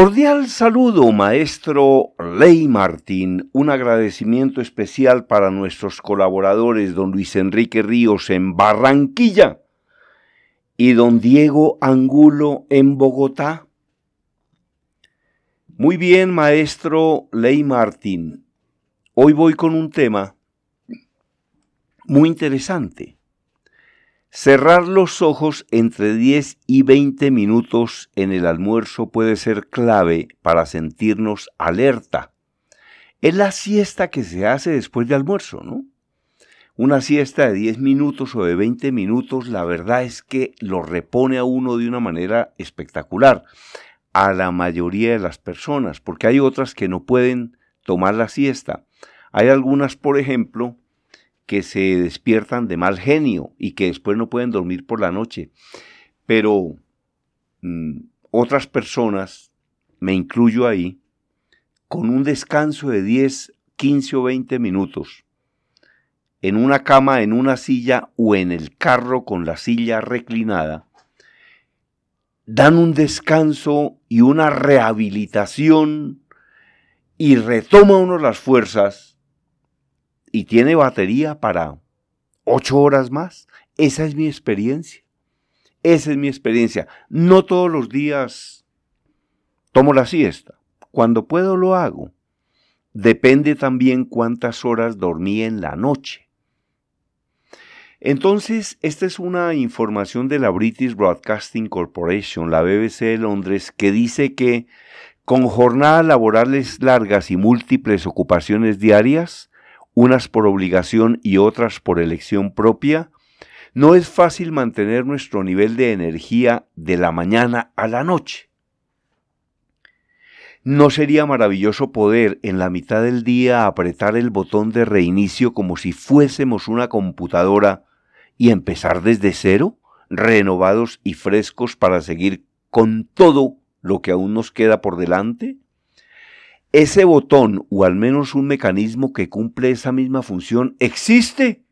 Cordial saludo, maestro Ley Martín. Un agradecimiento especial para nuestros colaboradores, don Luis Enrique Ríos en Barranquilla y don Diego Angulo en Bogotá. Muy bien, maestro Ley Martín. Hoy voy con un tema muy interesante. Cerrar los ojos entre 10 y 20 minutos en el almuerzo puede ser clave para sentirnos alerta. Es la siesta que se hace después de almuerzo, ¿no? Una siesta de 10 minutos o de 20 minutos, la verdad es que lo repone a uno de una manera espectacular, a la mayoría de las personas, porque hay otras que no pueden tomar la siesta. Hay algunas, por ejemplo, que se despiertan de mal genio y que después no pueden dormir por la noche. Pero mm, otras personas, me incluyo ahí, con un descanso de 10, 15 o 20 minutos, en una cama, en una silla o en el carro con la silla reclinada, dan un descanso y una rehabilitación y retoma uno las fuerzas y tiene batería para ocho horas más. Esa es mi experiencia. Esa es mi experiencia. No todos los días tomo la siesta. Cuando puedo lo hago. Depende también cuántas horas dormí en la noche. Entonces, esta es una información de la British Broadcasting Corporation, la BBC de Londres, que dice que con jornadas laborales largas y múltiples ocupaciones diarias, unas por obligación y otras por elección propia, no es fácil mantener nuestro nivel de energía de la mañana a la noche. ¿No sería maravilloso poder en la mitad del día apretar el botón de reinicio como si fuésemos una computadora y empezar desde cero, renovados y frescos para seguir con todo lo que aún nos queda por delante? ese botón o al menos un mecanismo que cumple esa misma función existe.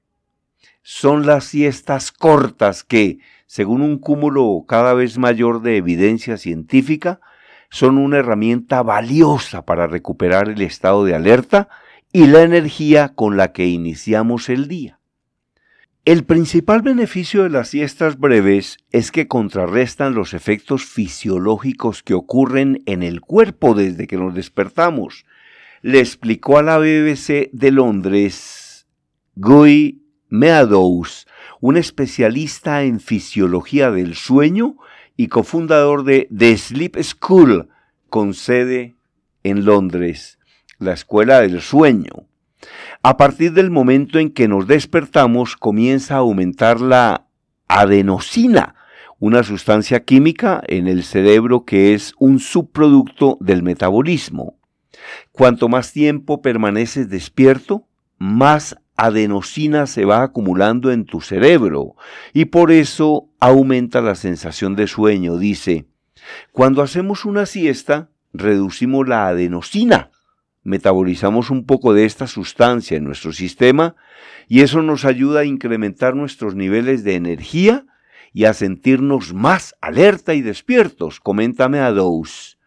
Son las siestas cortas que, según un cúmulo cada vez mayor de evidencia científica, son una herramienta valiosa para recuperar el estado de alerta y la energía con la que iniciamos el día. El principal beneficio de las siestas breves es que contrarrestan los efectos fisiológicos que ocurren en el cuerpo desde que nos despertamos, le explicó a la BBC de Londres Guy Meadows, un especialista en fisiología del sueño y cofundador de The Sleep School, con sede en Londres, la escuela del sueño. A partir del momento en que nos despertamos comienza a aumentar la adenosina, una sustancia química en el cerebro que es un subproducto del metabolismo. Cuanto más tiempo permaneces despierto, más adenosina se va acumulando en tu cerebro y por eso aumenta la sensación de sueño, dice. Cuando hacemos una siesta, reducimos la adenosina metabolizamos un poco de esta sustancia en nuestro sistema y eso nos ayuda a incrementar nuestros niveles de energía y a sentirnos más alerta y despiertos. Coméntame a dos.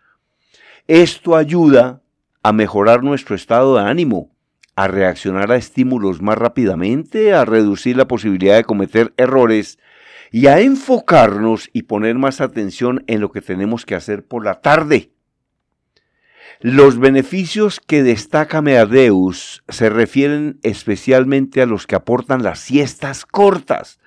Esto ayuda a mejorar nuestro estado de ánimo, a reaccionar a estímulos más rápidamente, a reducir la posibilidad de cometer errores y a enfocarnos y poner más atención en lo que tenemos que hacer por la tarde. Los beneficios que destaca Meadeus se refieren especialmente a los que aportan las siestas cortas,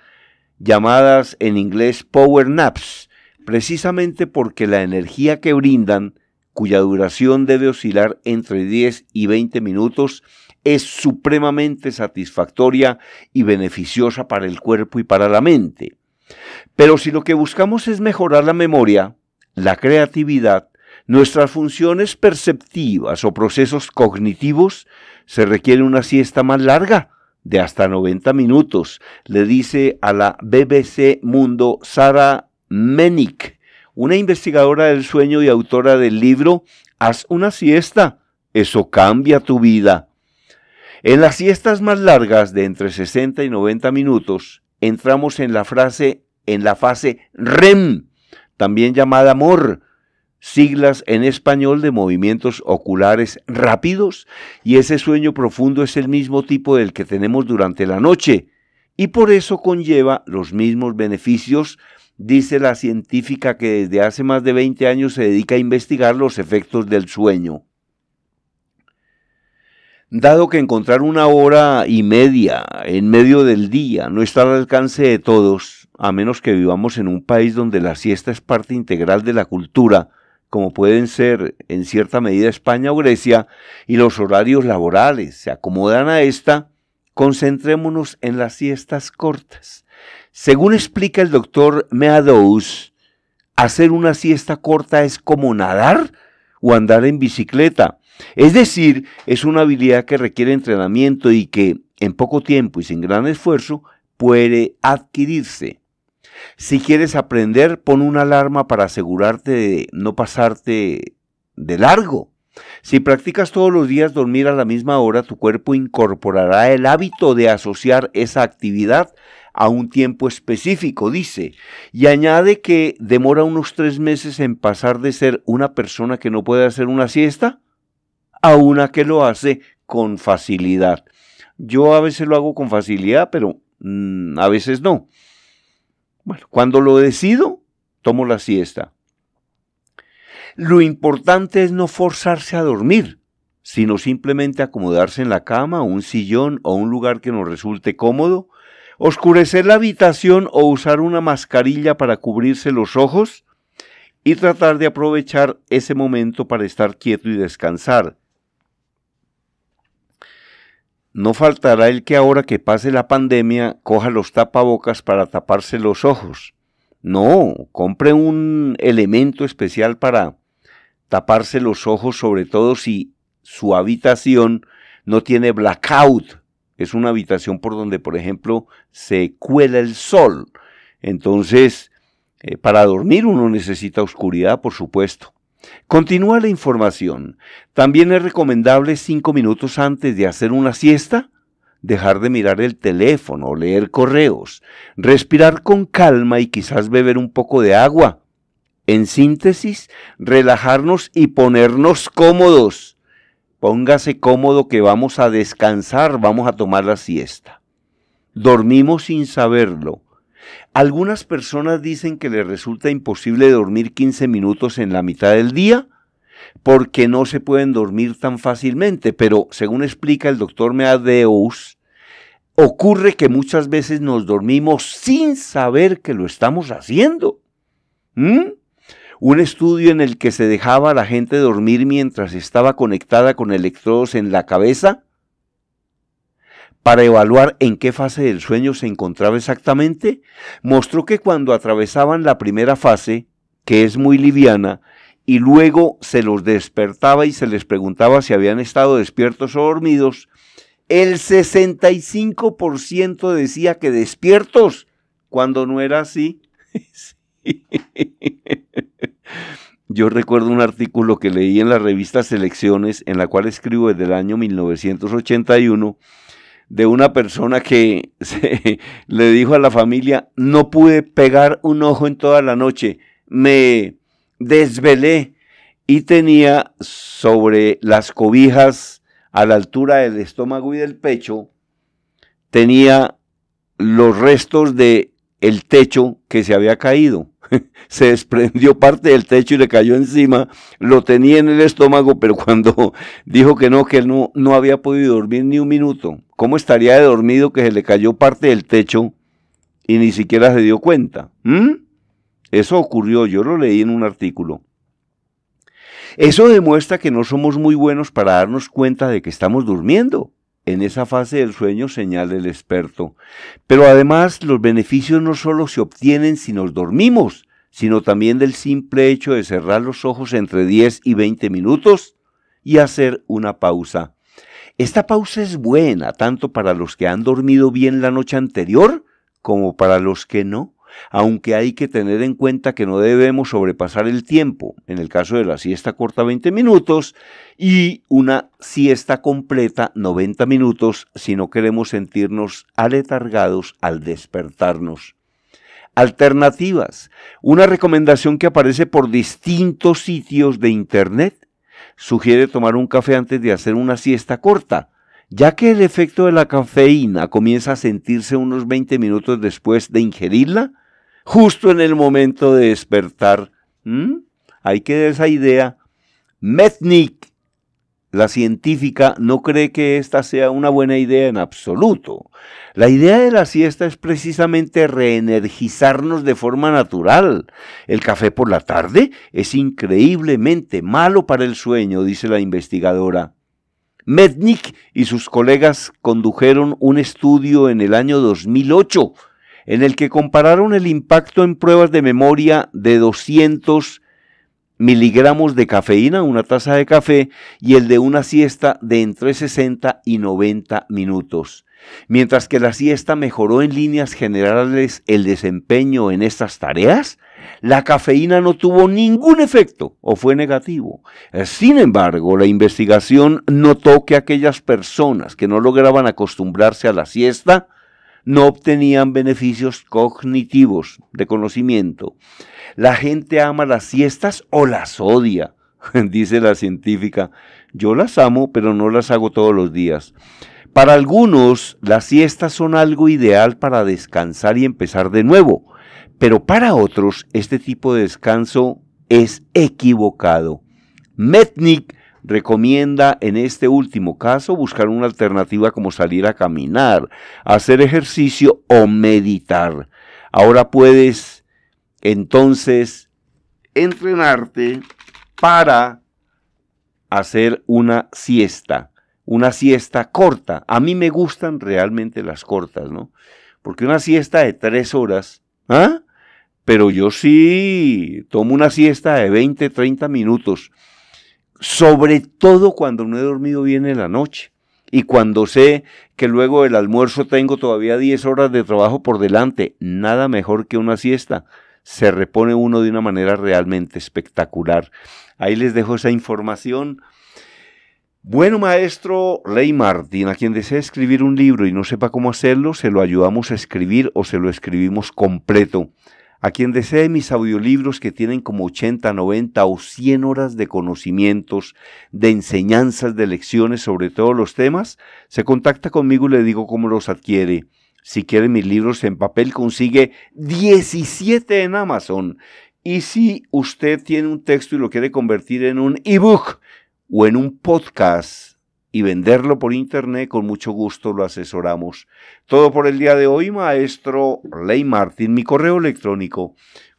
llamadas en inglés power naps, precisamente porque la energía que brindan, cuya duración debe oscilar entre 10 y 20 minutos, es supremamente satisfactoria y beneficiosa para el cuerpo y para la mente. Pero si lo que buscamos es mejorar la memoria, la creatividad, Nuestras funciones perceptivas o procesos cognitivos se requieren una siesta más larga, de hasta 90 minutos, le dice a la BBC Mundo Sara Menick, una investigadora del sueño y autora del libro Haz una siesta, eso cambia tu vida. En las siestas más largas de entre 60 y 90 minutos, entramos en la frase en la fase REM, también llamada amor, siglas en español de movimientos oculares rápidos, y ese sueño profundo es el mismo tipo del que tenemos durante la noche, y por eso conlleva los mismos beneficios, dice la científica que desde hace más de 20 años se dedica a investigar los efectos del sueño. Dado que encontrar una hora y media en medio del día no está al alcance de todos, a menos que vivamos en un país donde la siesta es parte integral de la cultura, como pueden ser en cierta medida España o Grecia, y los horarios laborales se acomodan a esta, concentrémonos en las siestas cortas. Según explica el doctor Meadows, hacer una siesta corta es como nadar o andar en bicicleta. Es decir, es una habilidad que requiere entrenamiento y que en poco tiempo y sin gran esfuerzo puede adquirirse. Si quieres aprender, pon una alarma para asegurarte de no pasarte de largo. Si practicas todos los días dormir a la misma hora, tu cuerpo incorporará el hábito de asociar esa actividad a un tiempo específico, dice, y añade que demora unos tres meses en pasar de ser una persona que no puede hacer una siesta a una que lo hace con facilidad. Yo a veces lo hago con facilidad, pero mm, a veces no. Bueno, cuando lo decido, tomo la siesta. Lo importante es no forzarse a dormir, sino simplemente acomodarse en la cama, un sillón o un lugar que nos resulte cómodo, oscurecer la habitación o usar una mascarilla para cubrirse los ojos y tratar de aprovechar ese momento para estar quieto y descansar, no faltará el que ahora que pase la pandemia coja los tapabocas para taparse los ojos. No, compre un elemento especial para taparse los ojos, sobre todo si su habitación no tiene blackout. Es una habitación por donde, por ejemplo, se cuela el sol. Entonces, eh, para dormir uno necesita oscuridad, por supuesto. Continúa la información. También es recomendable cinco minutos antes de hacer una siesta dejar de mirar el teléfono o leer correos, respirar con calma y quizás beber un poco de agua. En síntesis, relajarnos y ponernos cómodos. Póngase cómodo que vamos a descansar, vamos a tomar la siesta. Dormimos sin saberlo algunas personas dicen que les resulta imposible dormir 15 minutos en la mitad del día porque no se pueden dormir tan fácilmente, pero según explica el doctor Meadeus, ocurre que muchas veces nos dormimos sin saber que lo estamos haciendo. ¿Mm? Un estudio en el que se dejaba a la gente dormir mientras estaba conectada con electrodos en la cabeza para evaluar en qué fase del sueño se encontraba exactamente, mostró que cuando atravesaban la primera fase, que es muy liviana, y luego se los despertaba y se les preguntaba si habían estado despiertos o dormidos, el 65% decía que despiertos, cuando no era así. Yo recuerdo un artículo que leí en la revista Selecciones, en la cual escribo desde el año 1981, de una persona que le dijo a la familia, no pude pegar un ojo en toda la noche, me desvelé y tenía sobre las cobijas a la altura del estómago y del pecho, tenía los restos de el techo que se había caído. se desprendió parte del techo y le cayó encima. Lo tenía en el estómago, pero cuando dijo que no, que él no, había podido dormir ni un minuto. ¿Cómo estaría de dormido que se le cayó parte del techo y ni siquiera se dio cuenta? ¿Mm? Eso ocurrió, yo lo leí en un artículo. Eso demuestra que no somos muy buenos para darnos cuenta de que estamos durmiendo en esa fase del sueño, señala el experto. Pero además los beneficios no solo se obtienen si nos dormimos, sino también del simple hecho de cerrar los ojos entre 10 y 20 minutos y hacer una pausa. Esta pausa es buena tanto para los que han dormido bien la noche anterior como para los que no aunque hay que tener en cuenta que no debemos sobrepasar el tiempo, en el caso de la siesta corta 20 minutos y una siesta completa 90 minutos si no queremos sentirnos aletargados al despertarnos alternativas, una recomendación que aparece por distintos sitios de Internet. Sugiere tomar un café antes de hacer una siesta corta, ya que el efecto de la cafeína comienza a sentirse unos 20 minutos después de ingerirla justo en el momento de despertar. Hay que dar esa idea. Metnik, la científica, no cree que esta sea una buena idea en absoluto. La idea de la siesta es precisamente reenergizarnos de forma natural. El café por la tarde es increíblemente malo para el sueño, dice la investigadora. Metnik y sus colegas condujeron un estudio en el año 2008 en el que compararon el impacto en pruebas de memoria de 200 miligramos de cafeína, una taza de café, y el de una siesta de entre 60 y 90 minutos. Mientras que la siesta mejoró en líneas generales el desempeño en estas tareas, la cafeína no tuvo ningún efecto o fue negativo. Sin embargo, la investigación notó que aquellas personas que no lograban acostumbrarse a la siesta no obtenían beneficios cognitivos de conocimiento. La gente ama las siestas o las odia, dice la científica. Yo las amo, pero no las hago todos los días. Para algunos, las siestas son algo ideal para descansar y empezar de nuevo, pero para otros, este tipo de descanso es equivocado. Metnik recomienda en este último caso buscar una alternativa como salir a caminar, hacer ejercicio o meditar. Ahora puedes entonces entrenarte para hacer una siesta, una siesta corta. A mí me gustan realmente las cortas, ¿no? Porque una siesta de tres horas, ¿ah? Pero yo sí tomo una siesta de 20, 30 minutos sobre todo cuando no he dormido bien en la noche y cuando sé que luego del almuerzo tengo todavía 10 horas de trabajo por delante, nada mejor que una siesta. Se repone uno de una manera realmente espectacular. Ahí les dejo esa información. Bueno, maestro Rey Martin, a quien desea escribir un libro y no sepa cómo hacerlo, se lo ayudamos a escribir o se lo escribimos completo. A quien desee mis audiolibros que tienen como 80, 90 o 100 horas de conocimientos, de enseñanzas, de lecciones sobre todos los temas, se contacta conmigo y le digo cómo los adquiere. Si quiere mis libros en papel, consigue 17 en Amazon. Y si usted tiene un texto y lo quiere convertir en un ebook o en un podcast, y venderlo por internet, con mucho gusto lo asesoramos. Todo por el día de hoy, maestro Ley Martín, mi correo electrónico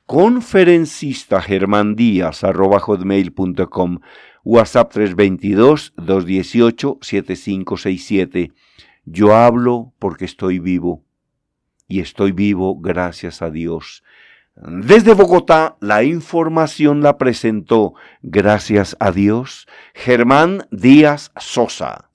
conferencista WhatsApp 322-218-7567. Yo hablo porque estoy vivo y estoy vivo gracias a Dios. Desde Bogotá, la información la presentó, gracias a Dios, Germán Díaz Sosa.